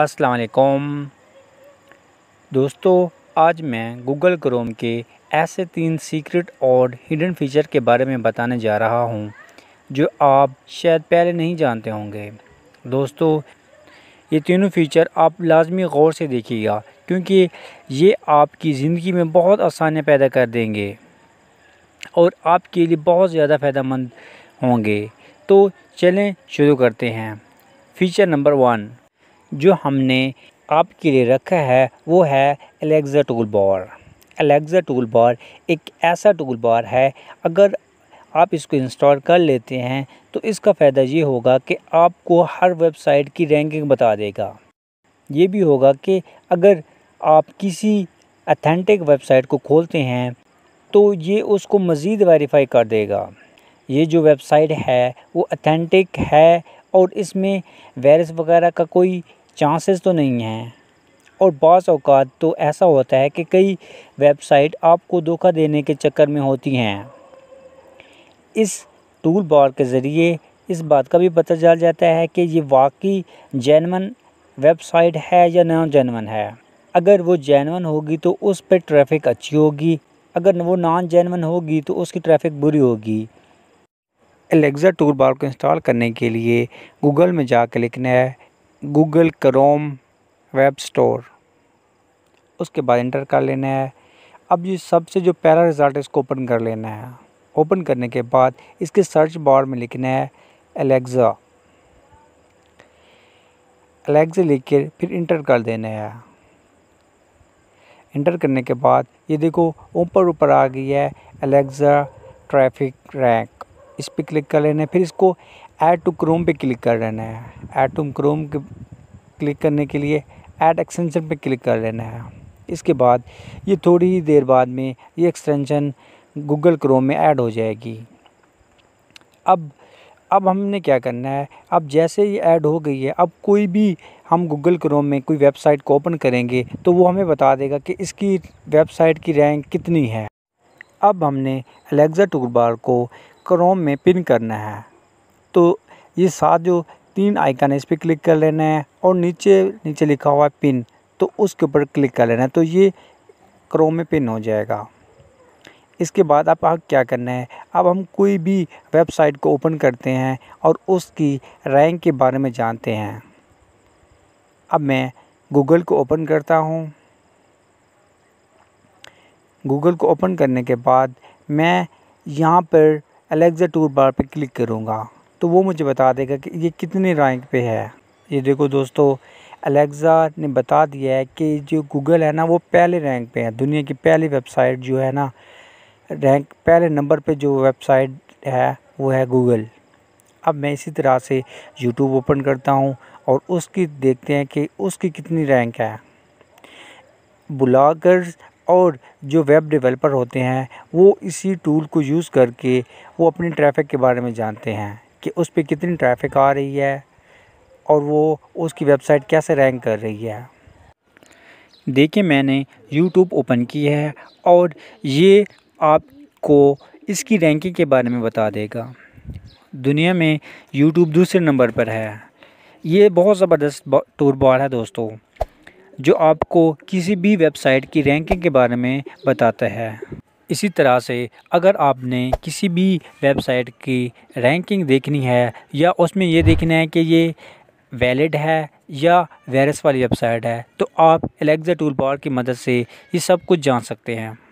असलकुम दोस्तों आज मैं गूगल क्रोम के ऐसे तीन सीक्रेट और हिडन फीचर के बारे में बताने जा रहा हूं जो आप शायद पहले नहीं जानते होंगे दोस्तों ये तीनों फीचर आप लाजमी गौर से देखिएगा क्योंकि ये आपकी ज़िंदगी में बहुत आसानियाँ पैदा कर देंगे और आपके लिए बहुत ज़्यादा फ़ायदा होंगे तो चलें शुरू करते हैं फीचर नंबर वन जो हमने आपके लिए रखा है वो है Alexa tool bar Alexa tool bar एक ऐसा टूल बार है अगर आप इसको इंस्टॉल कर लेते हैं तो इसका फ़ायदा ये होगा कि आपको हर वेबसाइट की रैंकिंग बता देगा ये भी होगा कि अगर आप किसी अथेंटिक वेबसाइट को खोलते हैं तो ये उसको मज़ीद वेरीफाई कर देगा ये जो वेबसाइट है वो अथेंटिक है और इसमें वायरस वगैरह का कोई चांसेस तो नहीं है और बाज़ अवकात तो ऐसा होता है कि कई वेबसाइट आपको धोखा देने के चक्कर में होती हैं इस टूल बार के ज़रिए इस बात का भी पता चल जाता है कि ये वाकई जैनमन वेबसाइट है या नॉन जैनमन है अगर वो जैनमन होगी तो उस पर ट्रैफिक अच्छी होगी अगर वो नॉन जैनमन होगी तो उसकी ट्रैफिक बुरी होगी एलेक्सा टूल बार को इंस्टॉल करने के लिए गूगल में जाकर लिखना है गूगल क्रोम वेब स्टोर उसके बाद इंटर कर लेना है अब ये सबसे जो पहला रिज़ल्ट है इसको ओपन कर लेना है ओपन करने के बाद इसके सर्च बार में लिखना है एलेक्ज़ा एलेक्ज़ा लिख के फिर इंटर कर देना है इंटर करने के बाद ये देखो ऊपर ऊपर आ गई है एलेक्ज़ा ट्रैफिक रैंक इस पर क्लिक कर लेना है फिर इसको ऐड टू क्रोम पे क्लिक कर लेना है ऐड टू क्रोम क्लिक करने के लिए ऐड एक्सटेंशन पे क्लिक कर लेना है इसके बाद ये थोड़ी ही देर बाद में ये एक्सटेंशन गूगल क्रोम में ऐड हो जाएगी अब अब हमने क्या करना है अब जैसे ये ऐड हो गई है अब कोई भी हम गूगल क्रोम में कोई वेबसाइट को ओपन करेंगे तो वो हमें बता देगा कि इसकी वेबसाइट की रैंक कितनी है अब हमने अलेक्ज़ा टूल बार को क्रोम में पिन करना है तो ये साथ जो तीन आइकन है इस पर क्लिक कर लेना है और नीचे नीचे लिखा हुआ है पिन तो उसके ऊपर क्लिक कर लेना है तो ये क्रोम में पिन हो जाएगा इसके बाद आप आप क्या करना है अब हम कोई भी वेबसाइट को ओपन करते हैं और उसकी रैंक के बारे में जानते हैं अब मैं गूगल को ओपन करता हूँ गूगल को ओपन करने के बाद मैं यहाँ पर अलेक्जा टूर बार पर क्लिक करूँगा तो वो मुझे बता देगा कि ये कितने रैंक पे है ये देखो दोस्तों अलेक्ज़ा ने बता दिया है कि जो गूगल है ना वो पहले रैंक पे है दुनिया की पहली वेबसाइट जो है ना रैंक पहले नंबर पे जो वेबसाइट है वो है गूगल अब मैं इसी तरह से यूट्यूब ओपन करता हूँ और उसकी देखते हैं कि उसकी कितनी रैंक है ब्लागर्स और जो वेब डेवलपर होते हैं वो इसी टूल को यूज़ करके वो अपनी ट्रैफ़िक के बारे में जानते हैं कि उस पर कितनी ट्रैफ़िक आ रही है और वो उसकी वेबसाइट कैसे रैंक कर रही है देखिए मैंने यूट्यूब ओपन की है और ये आपको इसकी रैंकिंग के बारे में बता देगा दुनिया में यूट्यूब दूसरे नंबर पर है ये बहुत ज़बरदस्त टूर बॉल है दोस्तों जो आपको किसी भी वेबसाइट की रैंकिंग के बारे में बताता है इसी तरह से अगर आपने किसी भी वेबसाइट की रैंकिंग देखनी है या उसमें ये देखना है कि ये वैलिड है या वेरस वाली वेबसाइट है तो आप एलेक्सा टूल बार की मदद से ये सब कुछ जान सकते हैं